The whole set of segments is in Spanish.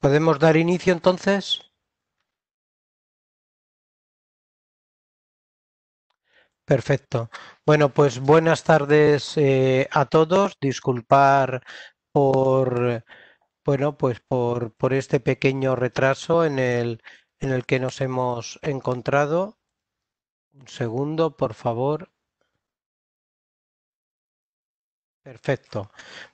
¿Podemos dar inicio entonces? Perfecto. Bueno, pues buenas tardes eh, a todos. Disculpar por bueno, pues por, por este pequeño retraso en el, en el que nos hemos encontrado. Un segundo, por favor. Perfecto.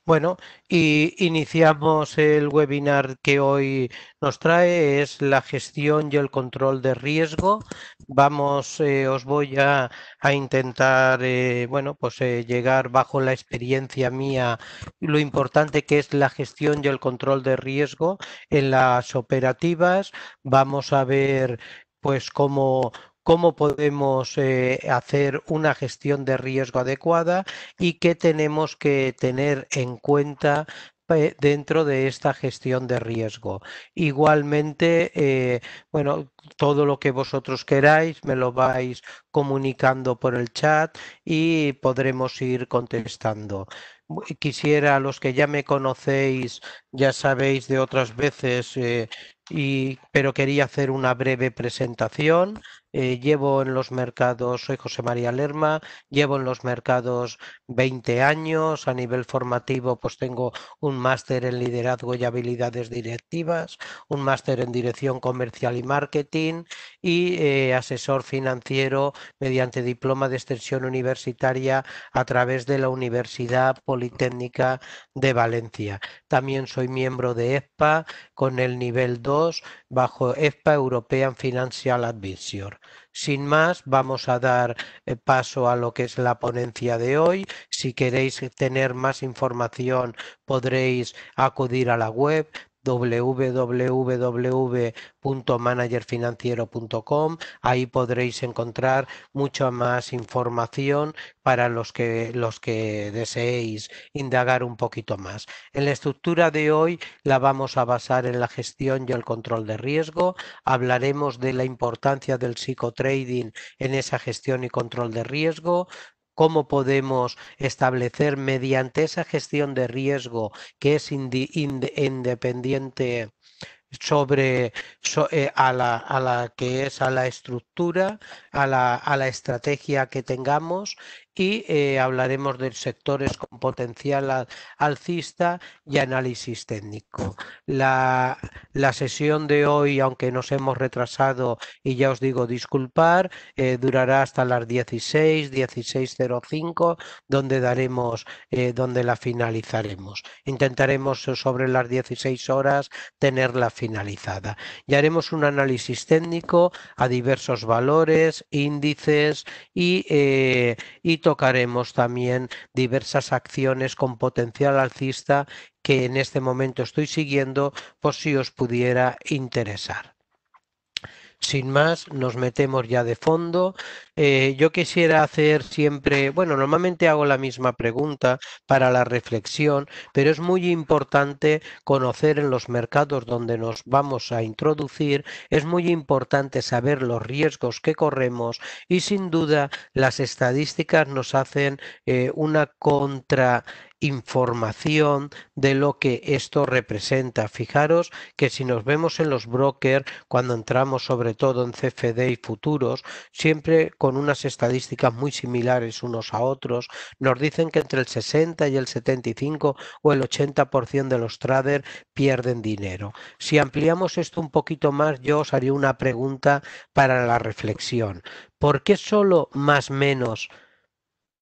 Bueno, y iniciamos el webinar que hoy nos trae, es la gestión y el control de riesgo. Vamos, eh, os voy a, intentar, eh, bueno, pues eh, llegar bajo la experiencia mía, lo importante que es la gestión y el control de riesgo en las operativas. Vamos a ver pues cómo, cómo podemos eh, hacer una gestión de riesgo adecuada y qué tenemos que tener en cuenta eh, dentro de esta gestión de riesgo. Igualmente, eh, bueno, todo lo que vosotros queráis me lo vais comunicando por el chat y podremos ir contestando. Quisiera a los que ya me conocéis ya sabéis de otras veces, eh, y, pero quería hacer una breve presentación. Eh, llevo en los mercados, soy José María Lerma, llevo en los mercados 20 años, a nivel formativo pues tengo un máster en liderazgo y habilidades directivas, un máster en dirección comercial y marketing y eh, asesor financiero mediante diploma de extensión universitaria a través de la Universidad Politécnica de Valencia. También soy miembro de ESPA con el nivel 2 bajo ESPA European Financial Advisor. Sin más, vamos a dar eh, paso a lo que es la ponencia de hoy. Si queréis tener más información, podréis acudir a la web, www.managerfinanciero.com. Ahí podréis encontrar mucha más información para los que, los que deseéis indagar un poquito más. En la estructura de hoy la vamos a basar en la gestión y el control de riesgo. Hablaremos de la importancia del psicotrading en esa gestión y control de riesgo cómo podemos establecer mediante esa gestión de riesgo que es independiente sobre eh, a, la, que es a la estructura, a la estrategia que tengamos, y eh, hablaremos de sectores con potencial alcista y análisis técnico. La, sesión de hoy, aunque nos hemos retrasado y ya os digo disculpar, eh, durará hasta las 16, 16.05, donde daremos, eh, donde la finalizaremos. Intentaremos sobre las 16 horas tenerla finalizada. Y haremos un análisis técnico a diversos valores, índices y, y tocaremos también diversas acciones con potencial alcista que en este momento estoy siguiendo por si os pudiera interesar sin más, nos metemos ya de fondo. Eh, yo quisiera hacer siempre, bueno, normalmente hago la misma pregunta para la reflexión, pero es muy importante conocer en los mercados donde nos vamos a introducir, es muy importante saber los riesgos que corremos y sin duda las estadísticas nos hacen eh, una contra información de lo que esto representa. Fijaros que si nos vemos en los brokers, cuando entramos sobre todo en CFD y futuros, siempre con unas estadísticas muy similares unos a otros, nos dicen que entre el 60 y el 75 o el 80% de los traders pierden dinero. Si ampliamos esto un poquito más, yo os haría una pregunta para la reflexión. ¿Por qué solo más menos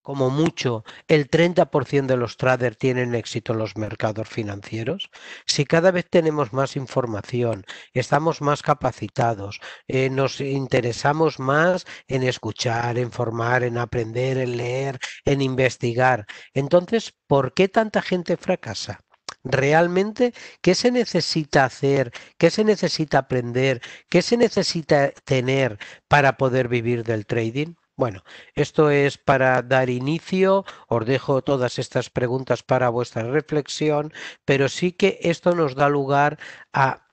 como mucho, el 30% de los traders tienen éxito en los mercados financieros? Si cada vez tenemos más información, estamos más capacitados, eh, nos interesamos más en escuchar, en formar, en aprender, en leer, en investigar, entonces, ¿por qué tanta gente fracasa? realmente qué se necesita hacer, qué se necesita aprender, qué se necesita tener para poder vivir del trading? Bueno, esto es para dar inicio. Os dejo todas estas preguntas para vuestra reflexión, pero sí que esto nos da lugar a,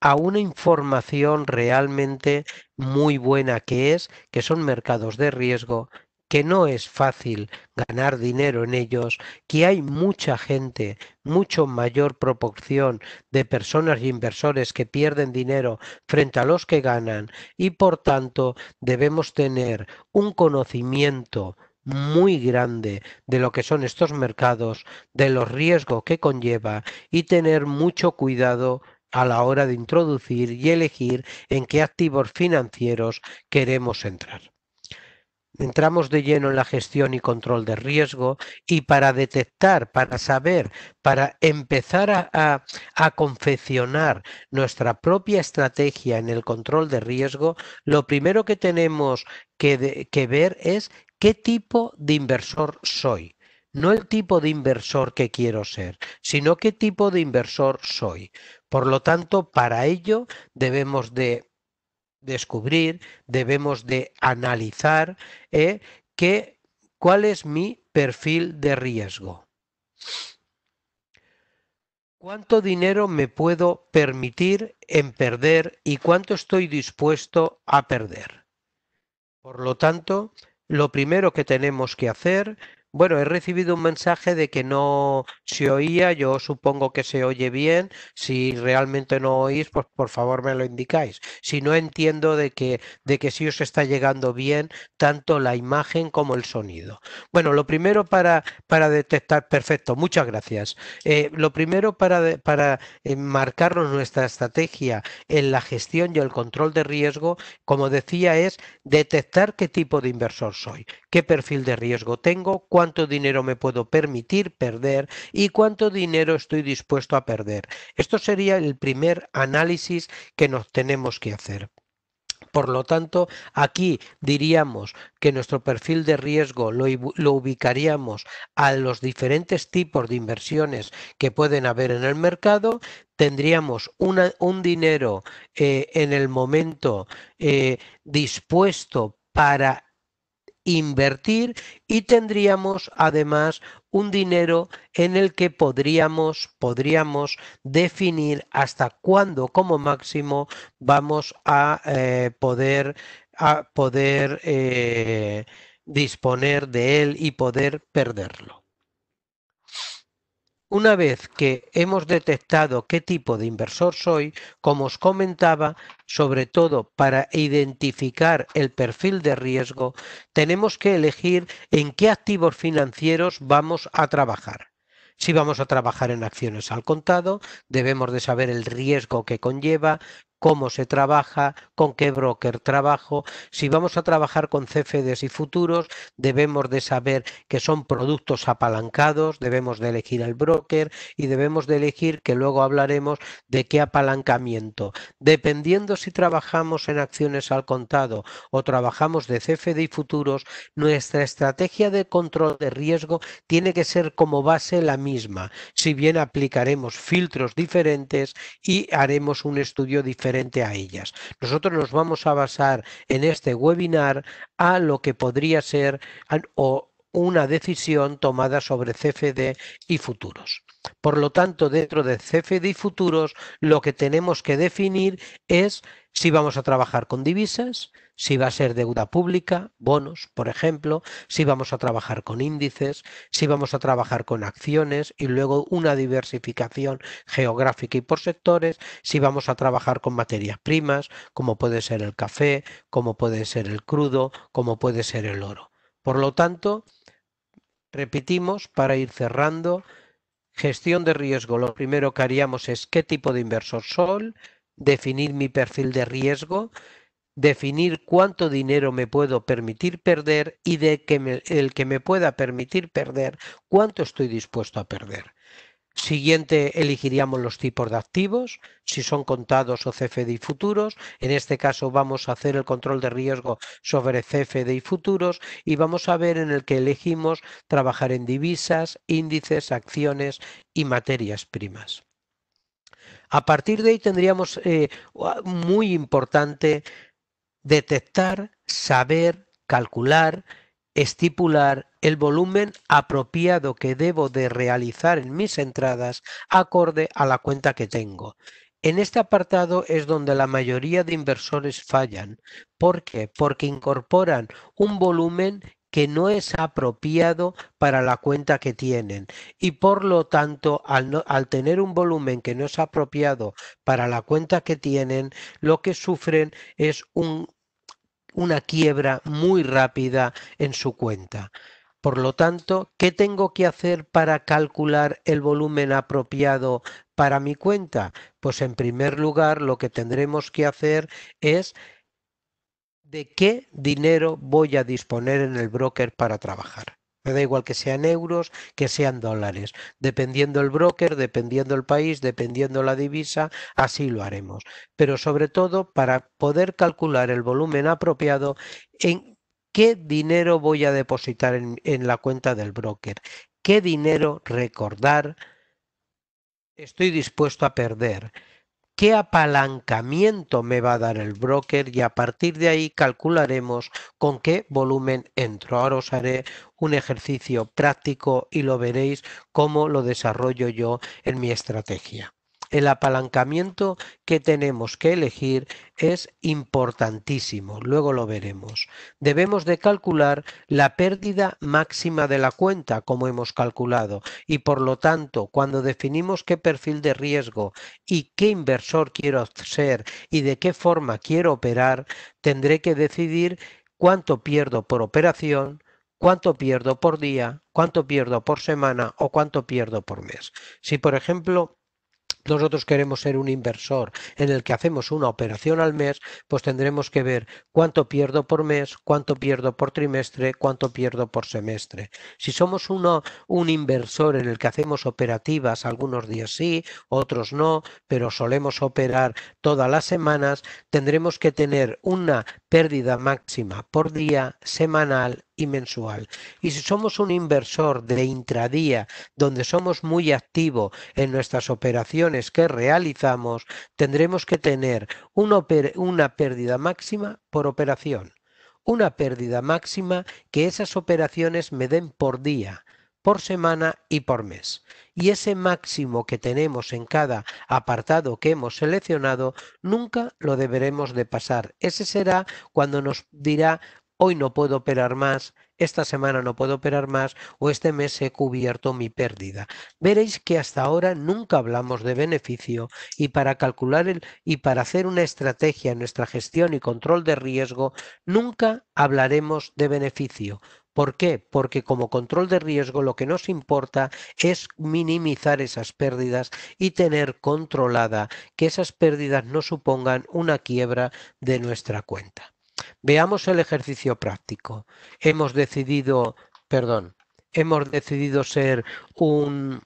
a una información realmente muy buena que es que son mercados de riesgo, que no es fácil ganar dinero en ellos, que hay mucha gente, mucho mayor proporción de personas e inversores que pierden dinero frente a los que ganan y por tanto debemos tener un conocimiento muy grande de lo que son estos mercados, de los riesgos que conlleva y tener mucho cuidado a la hora de introducir y elegir en qué activos financieros queremos entrar entramos de lleno en la gestión y control de riesgo y para detectar, para saber, para empezar a, confeccionar nuestra propia estrategia en el control de riesgo, lo primero que tenemos que ver es qué tipo de inversor soy no el tipo de inversor que quiero ser, sino qué tipo de inversor soy. Por lo tanto, para ello debemos de descubrir, debemos de analizar eh, cuál es mi perfil de riesgo. ¿Cuánto dinero me puedo permitir en perder y cuánto estoy dispuesto a perder? Por lo tanto, lo primero que tenemos que hacer bueno, he recibido un mensaje de que no se oía, yo supongo que se oye bien, si realmente no oís, pues por favor me lo indicáis. Si no entiendo de que, de que sí os está llegando bien tanto la imagen como el sonido. Bueno, lo primero para, para detectar, perfecto, muchas gracias. Eh, lo primero para, para marcarnos nuestra estrategia en la gestión y el control de riesgo, como decía, es detectar qué tipo de inversor soy, qué perfil de riesgo tengo, cuánto dinero me puedo permitir perder y cuánto dinero estoy dispuesto a perder. Esto sería el primer análisis que nos tenemos que hacer. Por lo tanto, aquí diríamos que nuestro perfil de riesgo lo, ubicaríamos a los diferentes tipos de inversiones que pueden haber en el mercado. Tendríamos un dinero eh, en el momento eh, dispuesto para invertir y tendríamos además un dinero en el que podríamos, podríamos definir hasta cuándo como máximo vamos a eh, poder, a poder eh, disponer de él y poder perderlo. Una vez que hemos detectado qué tipo de inversor soy, como os comentaba, sobre todo para identificar el perfil de riesgo, tenemos que elegir en qué activos financieros vamos a trabajar. Si vamos a trabajar en acciones al contado, debemos de saber el riesgo que conlleva, cómo se trabaja, con qué broker trabajo. Si vamos a trabajar con CFDs y futuros, debemos de saber que son productos apalancados, debemos de elegir el broker y debemos de elegir, que luego hablaremos, de qué apalancamiento. Dependiendo si trabajamos en acciones al contado o trabajamos de CFD y futuros, nuestra estrategia de control de riesgo tiene que ser como base la misma, si bien aplicaremos filtros diferentes y haremos un estudio diferente a ellas. Nosotros nos vamos a basar en este webinar a lo que podría ser o una decisión tomada sobre CFD y futuros. Por lo tanto, dentro de CFD y futuros, lo que tenemos que definir es si vamos a trabajar con divisas, si va a ser deuda pública, bonos, por ejemplo, si vamos a trabajar con índices, si vamos a trabajar con acciones y luego una diversificación geográfica y por sectores, si vamos a trabajar con materias primas, como puede ser el café, como puede ser el crudo, como puede ser el oro. Por lo tanto, repetimos para ir cerrando, gestión de riesgo, lo primero que haríamos es qué tipo de inversor son, definir mi perfil de riesgo, definir cuánto dinero me puedo permitir perder y de que el que me pueda permitir perder, cuánto estoy dispuesto a perder. Siguiente, elegiríamos los tipos de activos, si son contados o y futuros. En este caso vamos a hacer el control de riesgo sobre CFD y futuros y vamos a ver en el que elegimos trabajar en divisas, índices, acciones y materias primas. A partir de ahí tendríamos eh, muy importante detectar, saber, calcular, estipular el volumen apropiado que debo de realizar en mis entradas acorde a la cuenta que tengo. En este apartado es donde la mayoría de inversores fallan. ¿Por qué? Porque incorporan un volumen que no es apropiado para la cuenta que tienen. Y por lo tanto, al, tener un volumen que no es apropiado para la cuenta que tienen, lo que sufren es una quiebra muy rápida en su cuenta. Por lo tanto, ¿qué tengo que hacer para calcular el volumen apropiado para mi cuenta? Pues en primer lugar, lo que tendremos que hacer es de qué dinero voy a disponer en el broker para trabajar. Me da igual que sean euros, que sean dólares. Dependiendo el broker, dependiendo el país, dependiendo la divisa, así lo haremos. Pero sobre todo para poder calcular el volumen apropiado en qué dinero voy a depositar en, en la cuenta del broker. ¿Qué dinero recordar estoy dispuesto a perder? qué apalancamiento me va a dar el broker y a partir de ahí calcularemos con qué volumen entro. Ahora os haré un ejercicio práctico y lo veréis cómo lo desarrollo yo en mi estrategia el apalancamiento que tenemos que elegir es importantísimo, luego lo veremos. Debemos de calcular la pérdida máxima de la cuenta, como hemos calculado, y por lo tanto, cuando definimos qué perfil de riesgo y qué inversor quiero ser y de qué forma quiero operar, tendré que decidir cuánto pierdo por operación, cuánto pierdo por día, cuánto pierdo por semana o cuánto pierdo por mes. Si, por ejemplo, nosotros queremos ser un inversor en el que hacemos una operación al mes, pues tendremos que ver cuánto pierdo por mes, cuánto pierdo por trimestre, cuánto pierdo por semestre. Si somos uno, un inversor en el que hacemos operativas algunos días sí, otros no, pero solemos operar todas las semanas, tendremos que tener una pérdida máxima por día, semanal y mensual. Y si somos un inversor de intradía, donde somos muy activos en nuestras operaciones que realizamos, tendremos que tener una pérdida máxima por operación. Una pérdida máxima que esas operaciones me den por día por semana y por mes. Y ese máximo que tenemos en cada apartado que hemos seleccionado, nunca lo deberemos de pasar. Ese será cuando nos dirá hoy no puedo operar más, esta semana no puedo operar más o este mes he cubierto mi pérdida. Veréis que hasta ahora nunca hablamos de beneficio y para calcular el, y para hacer una estrategia en nuestra gestión y control de riesgo, nunca hablaremos de beneficio. ¿Por qué? Porque como control de riesgo lo que nos importa es minimizar esas pérdidas y tener controlada que esas pérdidas no supongan una quiebra de nuestra cuenta. Veamos el ejercicio práctico. Hemos decidido, perdón, hemos decidido ser un,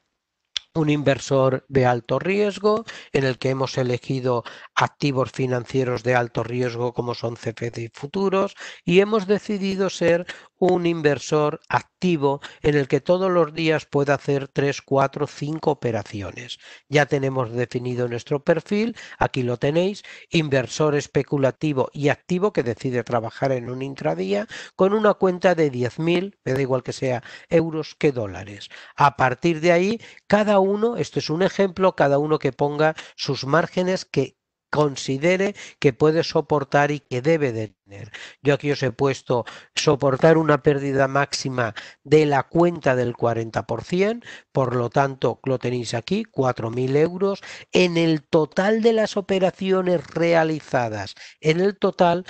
un inversor de alto riesgo en el que hemos elegido activos financieros de alto riesgo como son CFD y futuros y hemos decidido ser un inversor activo en el que todos los días pueda hacer 3, 4, 5 operaciones. Ya tenemos definido nuestro perfil, aquí lo tenéis, inversor especulativo y activo que decide trabajar en un intradía con una cuenta de 10.000, me da igual que sea euros que dólares. A partir de ahí, cada uno, esto es un ejemplo, cada uno que ponga sus márgenes que considere que puede soportar y que debe de tener. Yo aquí os he puesto soportar una pérdida máxima de la cuenta del 40%, por lo tanto lo tenéis aquí, 4.000 euros. En el total de las operaciones realizadas, en el total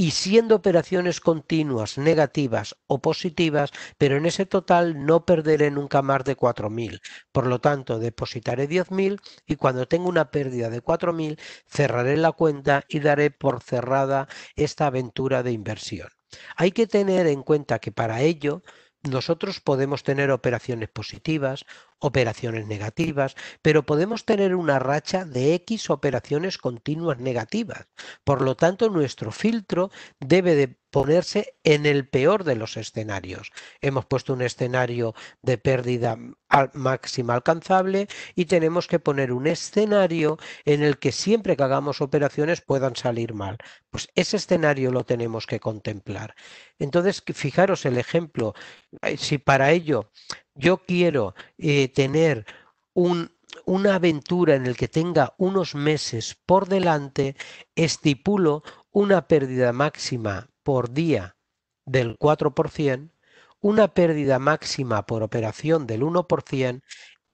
y siendo operaciones continuas, negativas o positivas, pero en ese total no perderé nunca más de 4.000. Por lo tanto, depositaré 10.000 y cuando tenga una pérdida de 4.000, cerraré la cuenta y daré por cerrada esta aventura de inversión. Hay que tener en cuenta que para ello nosotros podemos tener operaciones positivas, operaciones negativas, pero podemos tener una racha de X operaciones continuas negativas. Por lo tanto, nuestro filtro debe de ponerse en el peor de los escenarios. Hemos puesto un escenario de pérdida al máxima alcanzable y tenemos que poner un escenario en el que siempre que hagamos operaciones puedan salir mal. Pues ese escenario lo tenemos que contemplar. Entonces, fijaros el ejemplo, eh, si para ello yo quiero eh, tener una aventura en el que tenga unos meses por delante, estipulo una pérdida máxima por día del 4%, una pérdida máxima por operación del 1%,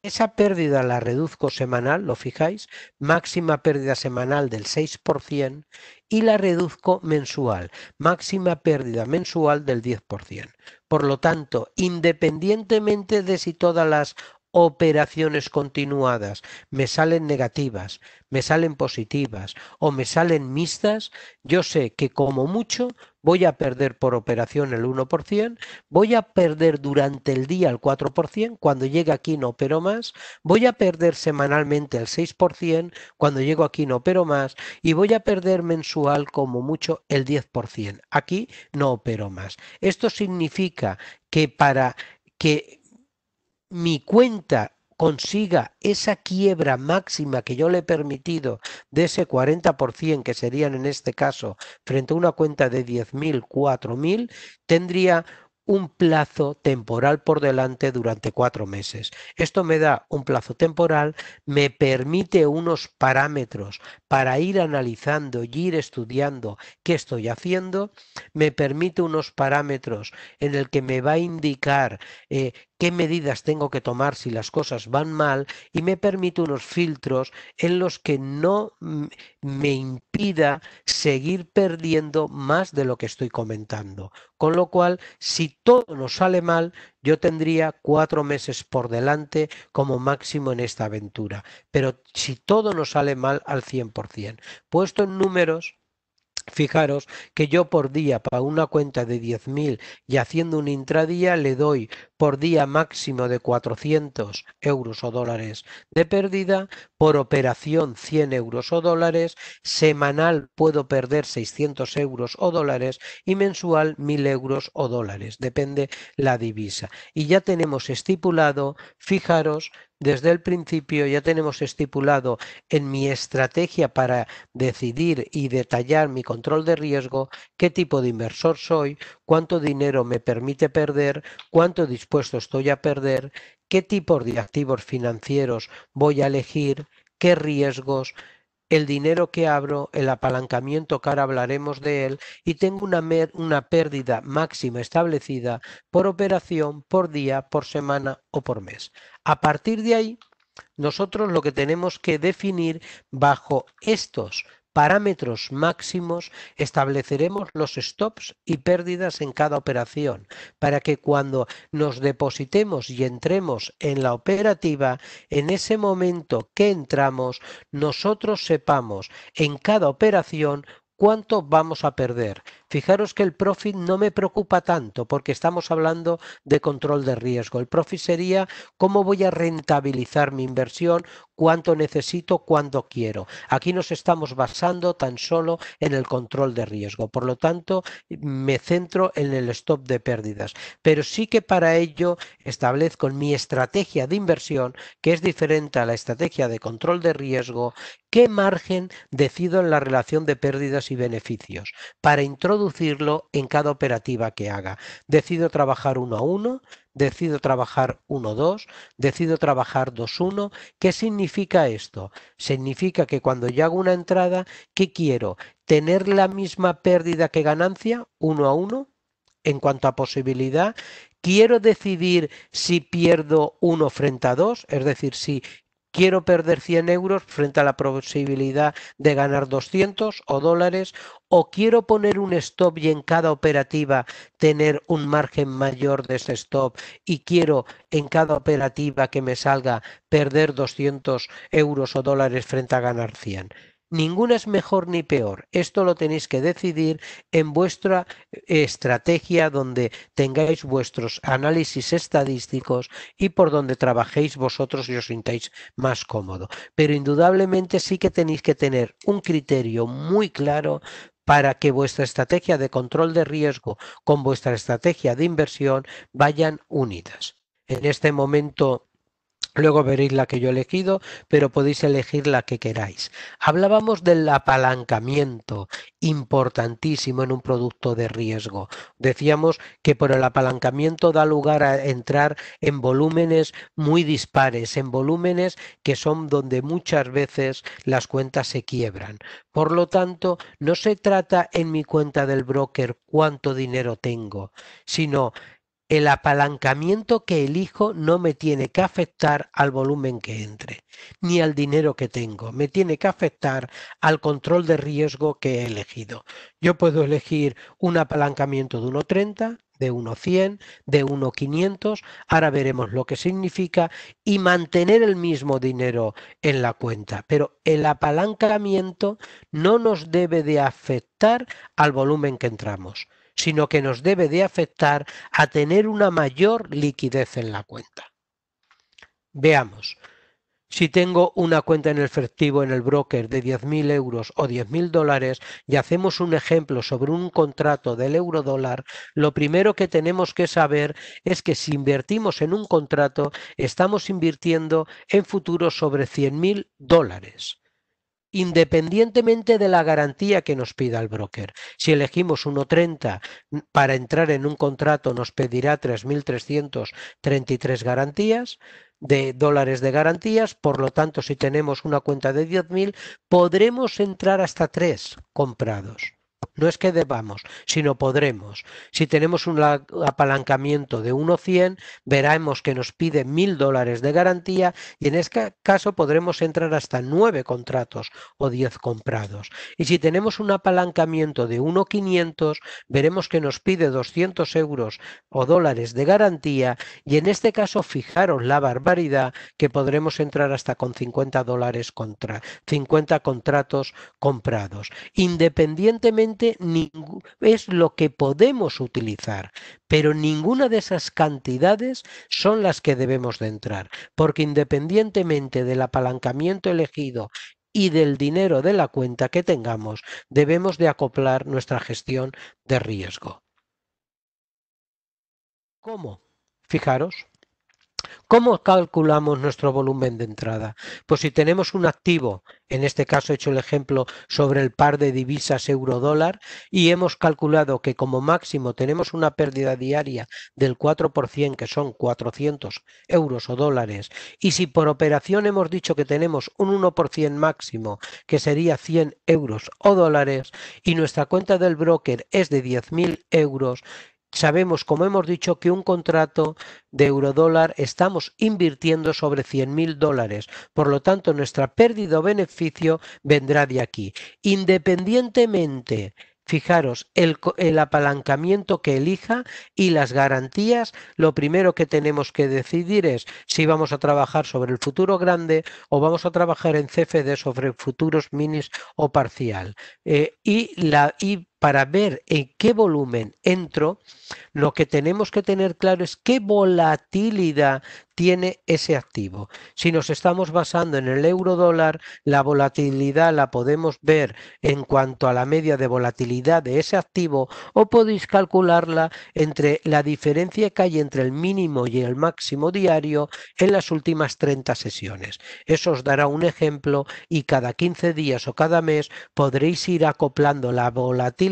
esa pérdida la reduzco semanal, lo fijáis, máxima pérdida semanal del 6% y la reduzco mensual, máxima pérdida mensual del 10%. Por lo tanto, independientemente de si todas las operaciones continuadas, me salen negativas, me salen positivas o me salen mixtas, yo sé que como mucho voy a perder por operación el 1%, voy a perder durante el día el 4%, cuando llegue aquí no opero más, voy a perder semanalmente el 6%, cuando llego aquí no opero más, y voy a perder mensual como mucho el 10%, aquí no opero más. Esto significa que para que mi cuenta consiga esa quiebra máxima que yo le he permitido de ese 40% que serían en este caso frente a una cuenta de 10.000, 4.000, tendría un plazo temporal por delante durante cuatro meses. Esto me da un plazo temporal, me permite unos parámetros para ir analizando y ir estudiando qué estoy haciendo, me permite unos parámetros en el que me va a indicar eh, qué medidas tengo que tomar si las cosas van mal y me permite unos filtros en los que no me impida seguir perdiendo más de lo que estoy comentando. Con lo cual, si todo nos sale mal, yo tendría cuatro meses por delante como máximo en esta aventura. Pero si todo nos sale mal al 100%, puesto en números, Fijaros que yo por día para una cuenta de 10.000 y haciendo un intradía le doy por día máximo de 400 euros o dólares de pérdida, por operación 100 euros o dólares, semanal puedo perder 600 euros o dólares y mensual 1000 euros o dólares, depende la divisa. Y ya tenemos estipulado, fijaros, desde el principio ya tenemos estipulado en mi estrategia para decidir y detallar mi control de riesgo qué tipo de inversor soy, cuánto dinero me permite perder, cuánto puesto estoy a perder, qué tipos de activos financieros voy a elegir, qué riesgos, el dinero que abro, el apalancamiento que ahora hablaremos de él, y tengo una, una pérdida máxima establecida por operación, por día, por semana o por mes. A partir de ahí, nosotros lo que tenemos que definir bajo estos parámetros máximos estableceremos los stops y pérdidas en cada operación para que cuando nos depositemos y entremos en la operativa, en ese momento que entramos, nosotros sepamos en cada operación cuánto vamos a perder, Fijaros que el profit no me preocupa tanto porque estamos hablando de control de riesgo. El profit sería cómo voy a rentabilizar mi inversión, cuánto necesito, cuándo quiero. Aquí nos estamos basando tan solo en el control de riesgo. Por lo tanto, me centro en el stop de pérdidas. Pero sí que para ello establezco en mi estrategia de inversión, que es diferente a la estrategia de control de riesgo, qué margen decido en la relación de pérdidas y beneficios. Para introducir en cada operativa que haga. Decido trabajar 1 a 1, decido trabajar 1-2, decido trabajar 2-1. ¿Qué significa esto? Significa que cuando yo hago una entrada, ¿qué quiero? ¿Tener la misma pérdida que ganancia 1 a 1 en cuanto a posibilidad? ¿Quiero decidir si pierdo 1 frente a 2? Es decir, si quiero perder 100 euros frente a la posibilidad de ganar 200 o dólares, o quiero poner un stop y en cada operativa tener un margen mayor de ese stop y quiero en cada operativa que me salga perder 200 euros o dólares frente a ganar 100. Ninguna es mejor ni peor. Esto lo tenéis que decidir en vuestra eh, estrategia donde tengáis vuestros análisis estadísticos y por donde trabajéis vosotros y os sintáis más cómodo. Pero indudablemente sí que tenéis que tener un criterio muy claro para que vuestra estrategia de control de riesgo con vuestra estrategia de inversión vayan unidas. En este momento Luego veréis la que yo he elegido, pero podéis elegir la que queráis. Hablábamos del apalancamiento, importantísimo en un producto de riesgo. Decíamos que por el apalancamiento da lugar a entrar en volúmenes muy dispares, en volúmenes que son donde muchas veces las cuentas se quiebran. Por lo tanto, no se trata en mi cuenta del broker cuánto dinero tengo, sino el apalancamiento que elijo no me tiene que afectar al volumen que entre, ni al dinero que tengo, me tiene que afectar al control de riesgo que he elegido. Yo puedo elegir un apalancamiento de 1,30, de 1,100, de 1,500, ahora veremos lo que significa, y mantener el mismo dinero en la cuenta. Pero el apalancamiento no nos debe de afectar al volumen que entramos sino que nos debe de afectar a tener una mayor liquidez en la cuenta. Veamos, si tengo una cuenta en el efectivo en el broker de 10.000 euros o 10.000 dólares y hacemos un ejemplo sobre un contrato del euro dólar, lo primero que tenemos que saber es que si invertimos en un contrato, estamos invirtiendo en futuro sobre 100.000 dólares independientemente de la garantía que nos pida el broker. Si elegimos 1.30 para entrar en un contrato nos pedirá 3.333 garantías de dólares de garantías, por lo tanto si tenemos una cuenta de 10.000 podremos entrar hasta 3 comprados. No es que debamos, sino podremos. Si tenemos un apalancamiento de 1.100, veremos que nos pide 1.000 dólares de garantía y en este caso podremos entrar hasta 9 contratos o 10 comprados. Y si tenemos un apalancamiento de 1.500, veremos que nos pide 200 euros o dólares de garantía y en este caso fijaros la barbaridad que podremos entrar hasta con 50 dólares contra 50 contratos comprados. Independientemente es lo que podemos utilizar, pero ninguna de esas cantidades son las que debemos de entrar, porque independientemente del apalancamiento elegido y del dinero de la cuenta que tengamos, debemos de acoplar nuestra gestión de riesgo. ¿Cómo? Fijaros, ¿Cómo calculamos nuestro volumen de entrada? Pues si tenemos un activo, en este caso he hecho el ejemplo sobre el par de divisas euro-dólar, y hemos calculado que como máximo tenemos una pérdida diaria del 4%, que son 400 euros o dólares, y si por operación hemos dicho que tenemos un 1% máximo, que sería 100 euros o dólares, y nuestra cuenta del broker es de 10.000 euros, Sabemos, como hemos dicho, que un contrato de eurodólar estamos invirtiendo sobre 100.000 mil dólares. Por lo tanto, nuestra pérdida o beneficio vendrá de aquí. Independientemente, fijaros, el, apalancamiento que elija y las garantías, lo primero que tenemos que decidir es si vamos a trabajar sobre el futuro grande o vamos a trabajar en CFD sobre futuros minis o parcial. Eh, y la para ver en qué volumen entro, lo que tenemos que tener claro es qué volatilidad tiene ese activo. Si nos estamos basando en el euro dólar, la volatilidad la podemos ver en cuanto a la media de volatilidad de ese activo o podéis calcularla entre la diferencia que hay entre el mínimo y el máximo diario en las últimas 30 sesiones. Eso os dará un ejemplo y cada 15 días o cada mes podréis ir acoplando la volatilidad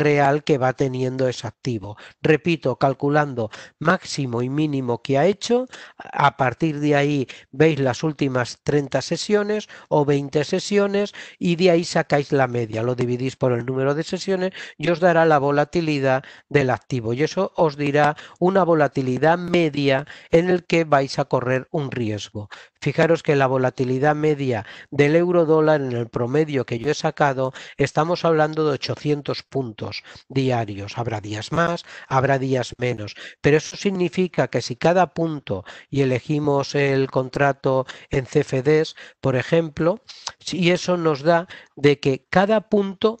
real que va teniendo ese activo. Repito, calculando máximo y mínimo que ha hecho, a partir de ahí veis las últimas 30 sesiones o 20 sesiones y de ahí sacáis la media, lo dividís por el número de sesiones y os dará la volatilidad del activo y eso os dirá una volatilidad media en el que vais a correr un riesgo. Fijaros que la volatilidad media del euro dólar en el promedio que yo he sacado, estamos hablando de 800 puntos diarios. Habrá días más, habrá días menos, pero eso significa que si cada punto y elegimos el contrato en CFDs, por ejemplo, si eso nos da de que cada punto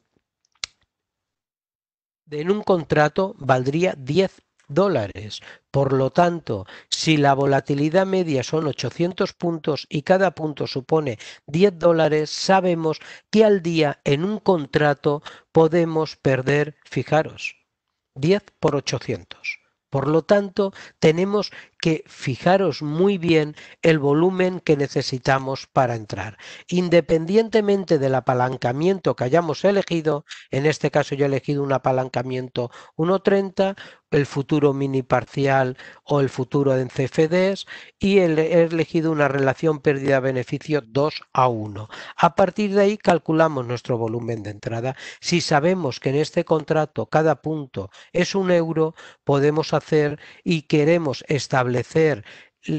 en un contrato valdría 10 dólares. Por lo tanto, si la volatilidad media son 800 puntos y cada punto supone 10 dólares, sabemos que al día en un contrato podemos perder, fijaros, 10 por 800. Por lo tanto, tenemos que fijaros muy bien el volumen que necesitamos para entrar. Independientemente del apalancamiento que hayamos elegido, en este caso yo he elegido un apalancamiento 1.30, el futuro mini parcial o el futuro en CFDs y he elegido una relación pérdida-beneficio 2 a 1. A partir de ahí calculamos nuestro volumen de entrada. Si sabemos que en este contrato cada punto es un euro, podemos hacer y queremos establecer establecer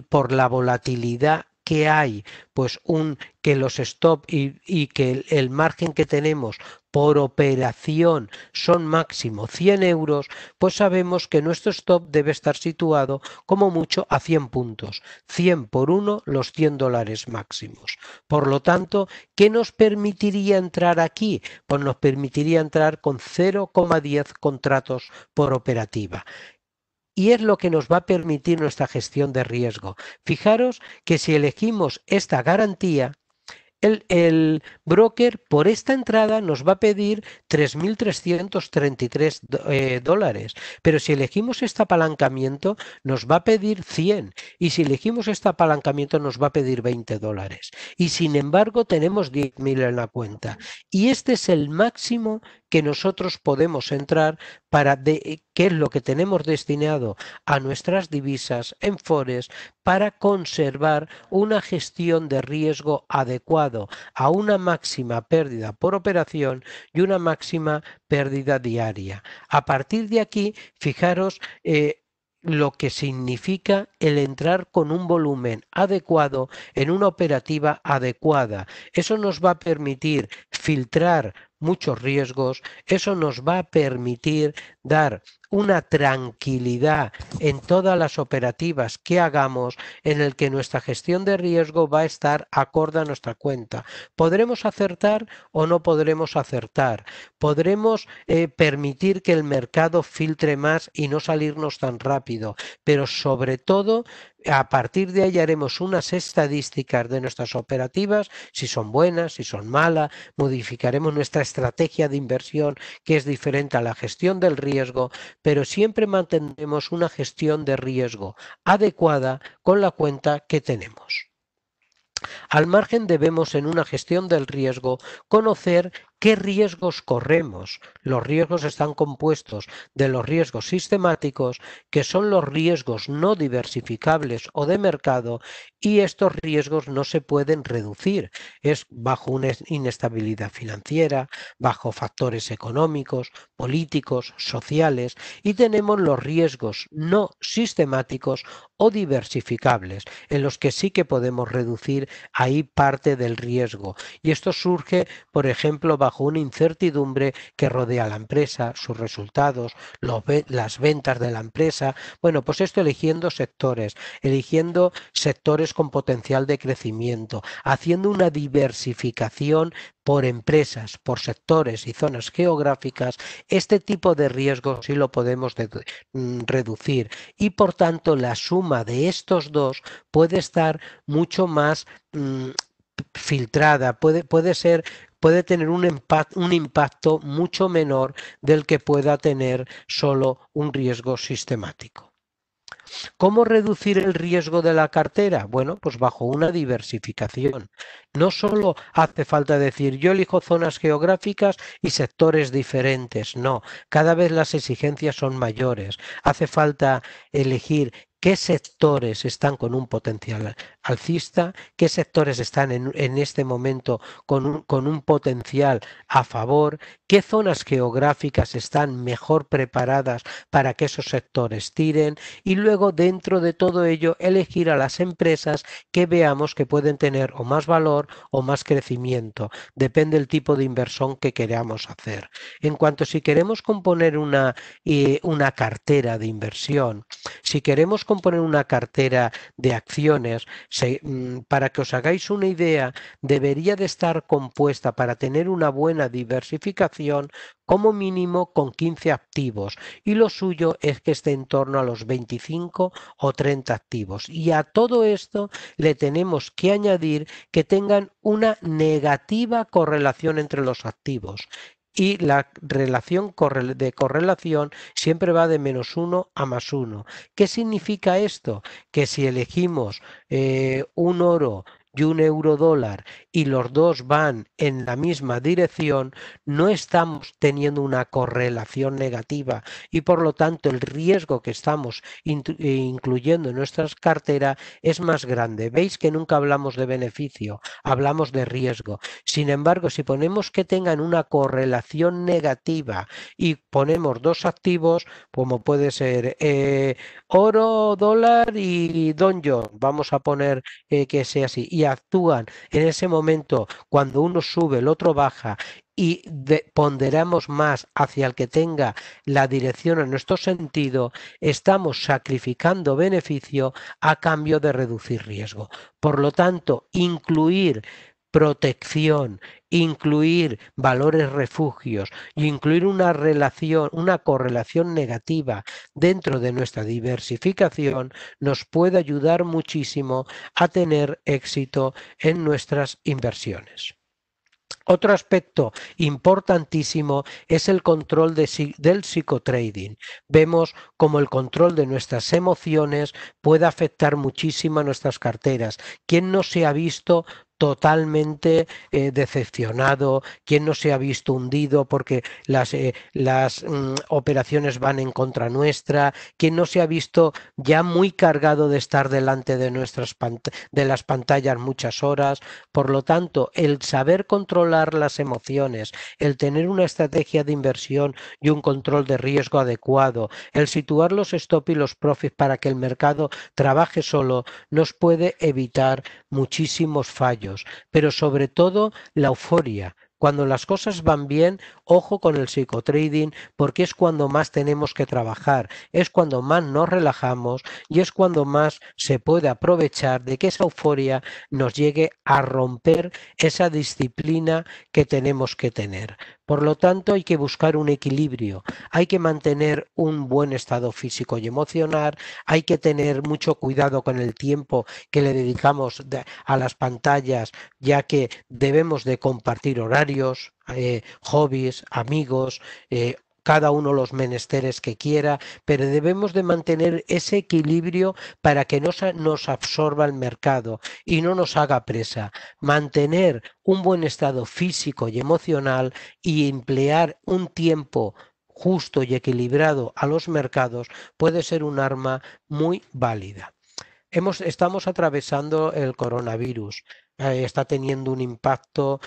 por la volatilidad que hay, pues un que los stop y, que el, margen que tenemos por operación son máximo 100 euros, pues sabemos que nuestro stop debe estar situado como mucho a 100 puntos, 100 por 1 los 100 dólares máximos. Por lo tanto, ¿qué nos permitiría entrar aquí? Pues nos permitiría entrar con 0,10 contratos por operativa y es lo que nos va a permitir nuestra gestión de riesgo. Fijaros que si elegimos esta garantía, el, broker por esta entrada nos va a pedir 3.333 eh, dólares, pero si elegimos este apalancamiento nos va a pedir 100 y si elegimos este apalancamiento nos va a pedir 20 dólares y sin embargo tenemos 10.000 en la cuenta y este es el máximo que nosotros podemos entrar para de, eh, qué es lo que tenemos destinado a nuestras divisas en Forex para conservar una gestión de riesgo adecuada a una máxima pérdida por operación y una máxima pérdida diaria. A partir de aquí, fijaros eh, lo que significa el entrar con un volumen adecuado en una operativa adecuada. Eso nos va a permitir filtrar muchos riesgos, eso nos va a permitir dar una tranquilidad en todas las operativas que hagamos en el que nuestra gestión de riesgo va a estar acorde a nuestra cuenta. Podremos acertar o no podremos acertar. Podremos eh, permitir que el mercado filtre más y no salirnos tan rápido. Pero sobre todo a partir de ahí haremos unas estadísticas de nuestras operativas, si son buenas, si son malas, modificaremos nuestra estrategia de inversión, que es diferente a la gestión del riesgo, pero siempre mantendremos una gestión de riesgo adecuada con la cuenta que tenemos. Al margen debemos en una gestión del riesgo conocer ¿Qué riesgos corremos? Los riesgos están compuestos de los riesgos sistemáticos, que son los riesgos no diversificables o de mercado, y estos riesgos no se pueden reducir. Es bajo una inestabilidad financiera, bajo factores económicos, políticos, sociales, y tenemos los riesgos no sistemáticos o diversificables, en los que sí que podemos reducir ahí parte del riesgo. Y esto surge, por ejemplo, bajo bajo una incertidumbre que rodea a la empresa, sus resultados, las ventas de la empresa. Bueno, pues esto eligiendo sectores, eligiendo sectores con potencial de crecimiento, haciendo una diversificación por empresas, por sectores y zonas geográficas, este tipo de riesgos sí lo podemos mm, reducir y por tanto la suma de estos dos puede estar mucho más mm, filtrada, puede, puede ser puede tener un, impacto mucho menor del que pueda tener solo un riesgo sistemático. ¿Cómo reducir el riesgo de la cartera? Bueno, pues bajo una diversificación. No solo hace falta decir yo elijo zonas geográficas y sectores diferentes, no, cada vez las exigencias son mayores. Hace falta elegir qué sectores están con un potencial alcista, qué sectores están en, este momento con un, potencial a favor, qué zonas geográficas están mejor preparadas para que esos sectores tiren y luego dentro de todo ello elegir a las empresas que veamos que pueden tener o más valor o más crecimiento. Depende del tipo de inversión que queramos hacer. En cuanto si queremos componer una eh, cartera de inversión, si queremos componer una cartera de acciones, Mm, para que os hagáis una idea, debería de estar compuesta para tener una buena diversificación como mínimo con 15 activos y lo suyo es que esté en torno a los 25 o 30 activos. Y a todo esto le tenemos que añadir que tengan una negativa correlación entre los activos y la relación de correlación siempre va de menos 1 a más 1. ¿Qué significa esto? Que si elegimos eh, un oro y un euro dólar y los dos van en la misma dirección, no estamos teniendo una correlación negativa y por lo tanto el riesgo que estamos eh, incluyendo en nuestras carteras es más grande. Veis que nunca hablamos de beneficio, hablamos de riesgo. Sin embargo, si ponemos que tengan una correlación negativa y ponemos dos activos, como puede ser eh, oro, dólar y don John, vamos a poner eh, que sea así actúan en ese momento cuando uno sube, el otro baja y ponderamos más hacia el que tenga la dirección en nuestro sentido, estamos sacrificando beneficio a cambio de reducir riesgo. Por lo tanto, incluir protección, incluir valores refugios y incluir una relación, una correlación negativa dentro de nuestra diversificación nos puede ayudar muchísimo a tener éxito en nuestras inversiones. Otro aspecto importantísimo es el control del psicotrading. Vemos cómo el control de nuestras emociones puede afectar muchísimo a nuestras carteras. ¿Quién no se ha visto totalmente eh, decepcionado, quien no se ha visto hundido porque las, eh, mm, operaciones van en contra nuestra, quien no se ha visto ya muy cargado de estar delante de, nuestras de las pantallas muchas horas. Por lo tanto, el saber controlar las emociones, el tener una estrategia de inversión y un control de riesgo adecuado, el situar los stop y los profits para que el mercado trabaje solo, nos puede evitar muchísimos fallos pero sobre todo la euforia. Cuando las cosas van bien, ojo con el psicotrading, porque es cuando más tenemos que trabajar, es cuando más nos relajamos y es cuando más se puede aprovechar de que esa euforia nos llegue a romper esa disciplina que tenemos que tener. Por lo tanto, hay que buscar un equilibrio, hay que mantener un buen estado físico y emocional, hay que tener mucho cuidado con el tiempo que le dedicamos a las pantallas, ya que debemos de compartir horarios, eh, hobbies, amigos, eh, cada uno los menesteres que quiera, pero debemos de mantener ese equilibrio para que no nos absorba el mercado y no nos haga presa. Mantener un buen estado físico y emocional y emplear un tiempo justo y equilibrado a los mercados puede ser un arma muy válida. Hemos, estamos atravesando el coronavirus eh, está teniendo un impacto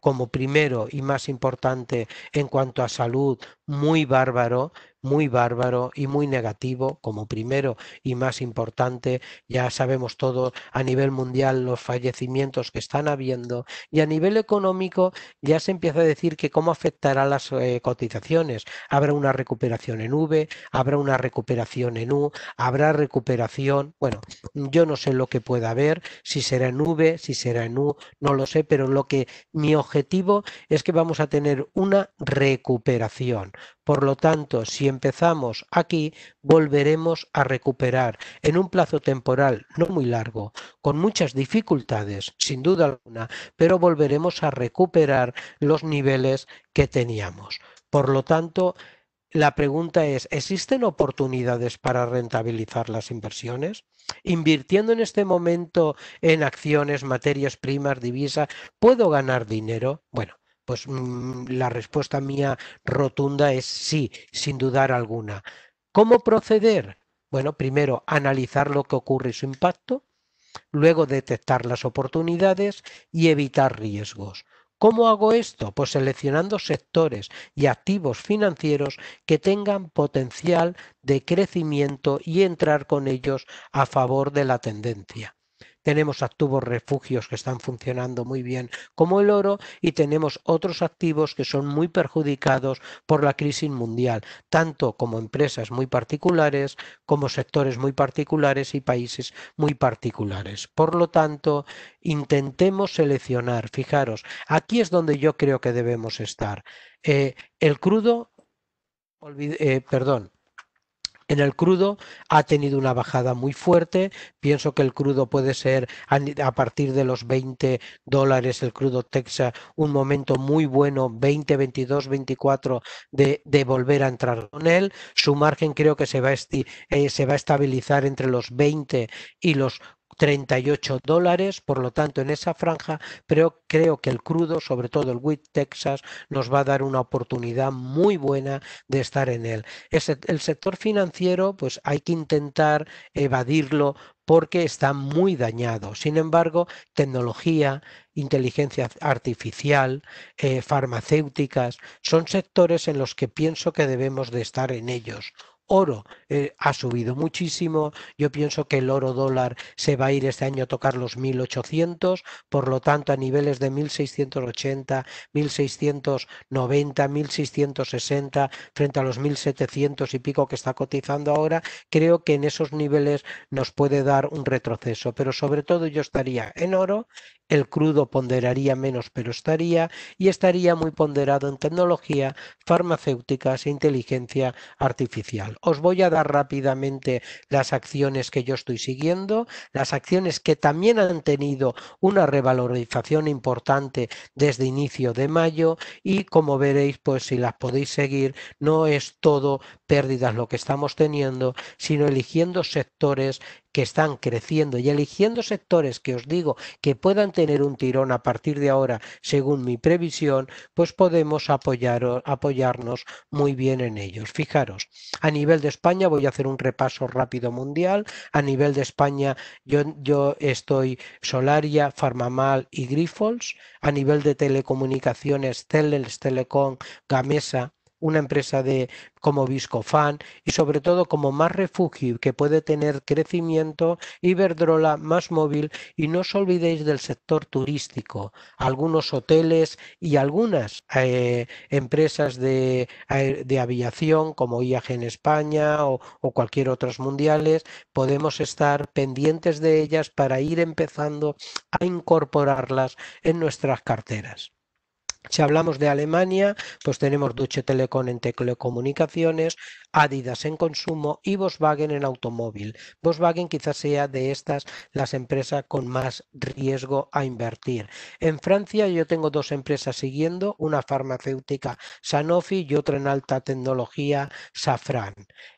como primero y más importante en cuanto a salud, muy bárbaro, muy bárbaro y muy negativo, como primero y más importante, ya sabemos todos a nivel mundial los fallecimientos que están habiendo y a nivel económico ya se empieza a decir que cómo afectará las eh, cotizaciones. Habrá una recuperación en V, habrá una recuperación en U, habrá recuperación, bueno, yo no sé lo que pueda haber, si será en V, si será en U, no lo sé, pero lo que mi objetivo es que vamos a tener una recuperación por lo tanto, si empezamos aquí, volveremos a recuperar en un plazo temporal no muy largo, con muchas dificultades, sin duda alguna, pero volveremos a recuperar los niveles que teníamos. Por lo tanto, la pregunta es, ¿existen oportunidades para rentabilizar las inversiones? Invirtiendo en este momento en acciones, materias primas, divisas, ¿puedo ganar dinero? Bueno, pues mm, la respuesta mía rotunda es sí, sin dudar alguna. ¿Cómo proceder? Bueno, primero analizar lo que ocurre y su impacto, luego detectar las oportunidades y evitar riesgos. ¿Cómo hago esto? Pues seleccionando sectores y activos financieros que tengan potencial de crecimiento y entrar con ellos a favor de la tendencia tenemos activos refugios que están funcionando muy bien como el oro y tenemos otros activos que son muy perjudicados por la crisis mundial, tanto como empresas muy particulares, como sectores muy particulares y países muy particulares. Por lo tanto, intentemos seleccionar, fijaros, aquí es donde yo creo que debemos estar. Eh, el crudo, eh, perdón, en el crudo ha tenido una bajada muy fuerte. Pienso que el crudo puede ser a partir de los 20 dólares, el crudo Texas, un momento muy bueno, 20, 22, 24, de, volver a entrar con él. Su margen creo que se va, a eh, se va a estabilizar entre los 20 y los 38 dólares, por lo tanto en esa franja, pero creo que el crudo, sobre todo el WIT Texas, nos va a dar una oportunidad muy buena de estar en él. el sector financiero, pues hay que intentar evadirlo porque está muy dañado. Sin embargo, tecnología, inteligencia artificial, eh, farmacéuticas, son sectores en los que pienso que debemos de estar en ellos oro eh, ha subido muchísimo. Yo pienso que el oro dólar se va a ir este año a tocar los 1800, por lo tanto a niveles de 1680, 1690, 1660, frente a los 1700 y pico que está cotizando ahora, creo que en esos niveles nos puede dar un retroceso. Pero sobre todo yo estaría en oro el crudo ponderaría menos pero estaría y estaría muy ponderado en tecnología, farmacéuticas e inteligencia artificial. Os voy a dar rápidamente las acciones que yo estoy siguiendo, las acciones que también han tenido una revalorización importante desde inicio de mayo y como veréis, pues si las podéis seguir, no es todo pérdidas lo que estamos teniendo, sino eligiendo sectores que están creciendo y eligiendo sectores que os digo que puedan tener un tirón a partir de ahora, según mi previsión, pues podemos apoyar, apoyarnos muy bien en ellos. Fijaros, a nivel de España voy a hacer un repaso rápido mundial. A nivel de España yo, yo estoy Solaria, Farmamal y Grifols. A nivel de telecomunicaciones, Teles, Telecom, Gamesa una empresa de, como Viscofan y sobre todo como más refugio que puede tener crecimiento, Iberdrola más móvil y no os olvidéis del sector turístico, algunos hoteles y algunas eh, empresas de, eh, de, aviación como IAG en España o, o cualquier otras mundiales, podemos estar pendientes de ellas para ir empezando a incorporarlas en nuestras carteras. Si hablamos de Alemania, pues tenemos Deutsche Telekom en telecomunicaciones, Adidas en consumo y Volkswagen en automóvil. Volkswagen quizás sea de estas las empresas con más riesgo a invertir. En Francia yo tengo dos empresas siguiendo, una farmacéutica Sanofi y otra en alta tecnología Safran.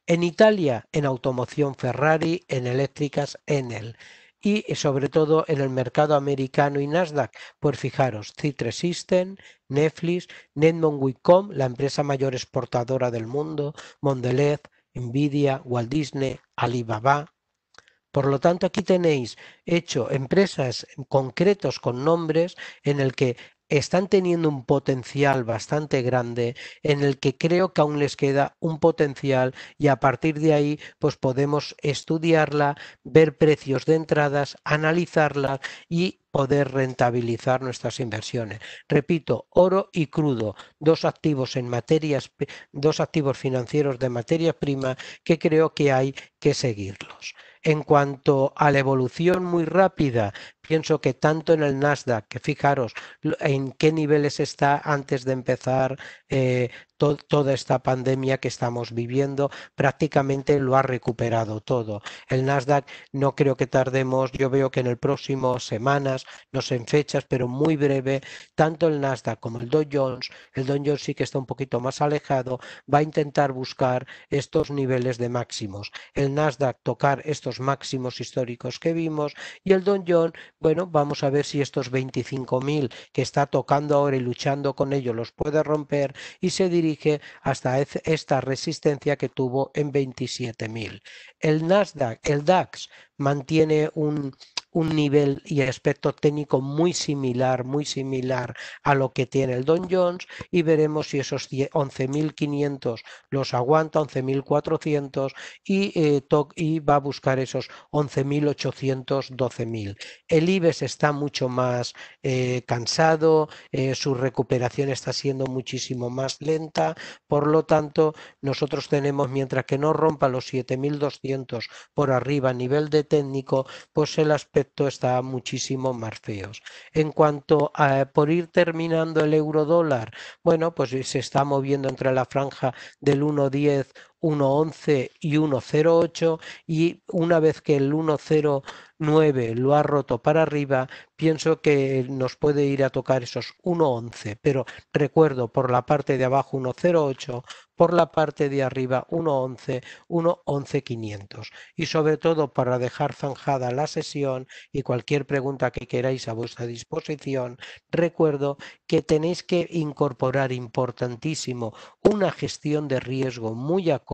En Italia, en automoción Ferrari, en eléctricas Enel y eh, sobre todo en el mercado americano y Nasdaq. Pues fijaros, Citre System, Netflix, wicom la empresa mayor exportadora del mundo, Mondelez, Nvidia, Walt Disney, Alibaba, por lo tanto, aquí tenéis hecho empresas concretos con nombres en el que están teniendo un potencial bastante grande en el que creo que aún les queda un potencial y a partir de ahí pues podemos estudiarla, ver precios de entradas, analizarla y poder rentabilizar nuestras inversiones. Repito, oro y crudo, dos activos en materias dos activos financieros de materia prima que creo que hay que seguirlos. En cuanto a la evolución muy rápida, pienso que tanto en el Nasdaq, que fijaros en qué niveles está antes de empezar eh, toda esta pandemia que estamos viviendo, prácticamente lo ha recuperado todo. El Nasdaq no creo que tardemos, yo veo que en el próximo semanas, no sé en fechas, pero muy breve, tanto el Nasdaq como el Dow Jones, el Dow Jones sí que está un poquito más alejado, va a intentar buscar estos niveles de máximos. El Nasdaq tocar estos máximos históricos que vimos y el Dow Jones, bueno, vamos a ver si estos 25.000 que está tocando ahora y luchando con ello los puede romper y se dirige hasta e-, esta resistencia que tuvo en 27.000. El Nasdaq, el DAX, mantiene un, un nivel y aspecto técnico muy similar, muy similar a lo que tiene el Don Jones y veremos si esos 11.500 los aguanta, 11.400 y, eh, y va a buscar esos 11.800, 12.000. El IBEX está mucho más eh, cansado, eh, su recuperación está siendo muchísimo más lenta, por lo tanto nosotros tenemos, mientras que no rompa los 7.200 por arriba a nivel de técnico, pues el aspecto está muchísimo más feos. En cuanto a por ir terminando el euro dólar, bueno, pues se está moviendo entre la franja del 1.10 1.11 y 1.08 y una vez que el 1.09 lo ha roto para arriba, pienso que nos puede ir a tocar esos 1.11, pero recuerdo por la parte de abajo 1.08, por la parte de arriba 1.11, 1.11.500 y sobre todo para dejar zanjada la sesión y cualquier pregunta que queráis a vuestra disposición, recuerdo que tenéis que incorporar importantísimo una gestión de riesgo muy acorde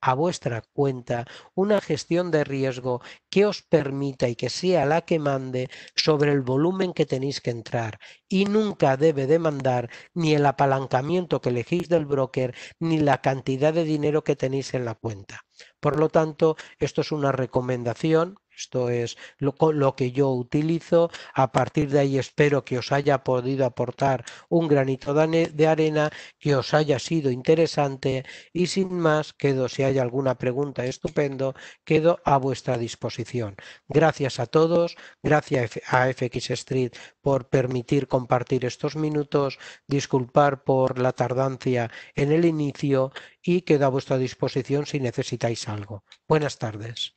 a vuestra cuenta una gestión de riesgo que os permita y que sea la que mande sobre el volumen que tenéis que entrar y nunca debe demandar ni el apalancamiento que elegís del broker ni la cantidad de dinero que tenéis en la cuenta. Por lo tanto, esto es una recomendación esto es lo, que yo utilizo. A partir de ahí espero que os haya podido aportar un granito de, arena, que os haya sido interesante y sin más, quedo si hay alguna pregunta estupendo, quedo a vuestra disposición. Gracias a todos, gracias a FX Street por permitir compartir estos minutos, disculpar por la tardancia en el inicio y quedo a vuestra disposición si necesitáis algo. Buenas tardes.